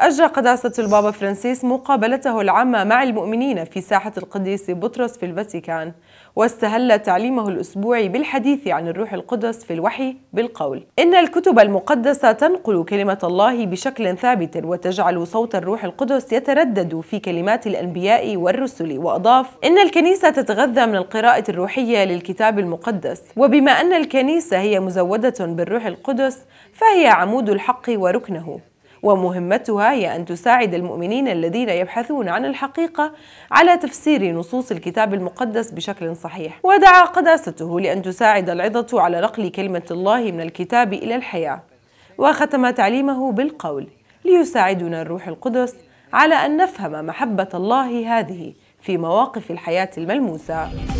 أجرى قداسة البابا فرانسيس مقابلته العامة مع المؤمنين في ساحة القديس بطرس في الفاتيكان واستهل تعليمه الأسبوعي بالحديث عن الروح القدس في الوحي بالقول إن الكتب المقدسة تنقل كلمة الله بشكل ثابت وتجعل صوت الروح القدس يتردد في كلمات الأنبياء والرسل وأضاف إن الكنيسة تتغذى من القراءة الروحية للكتاب المقدس وبما أن الكنيسة هي مزودة بالروح القدس فهي عمود الحق وركنه ومهمتها هي أن تساعد المؤمنين الذين يبحثون عن الحقيقة على تفسير نصوص الكتاب المقدس بشكل صحيح ودعا قداسته لأن تساعد العظة على نقل كلمة الله من الكتاب إلى الحياة وختم تعليمه بالقول ليساعدنا الروح القدس على أن نفهم محبة الله هذه في مواقف الحياة الملموسة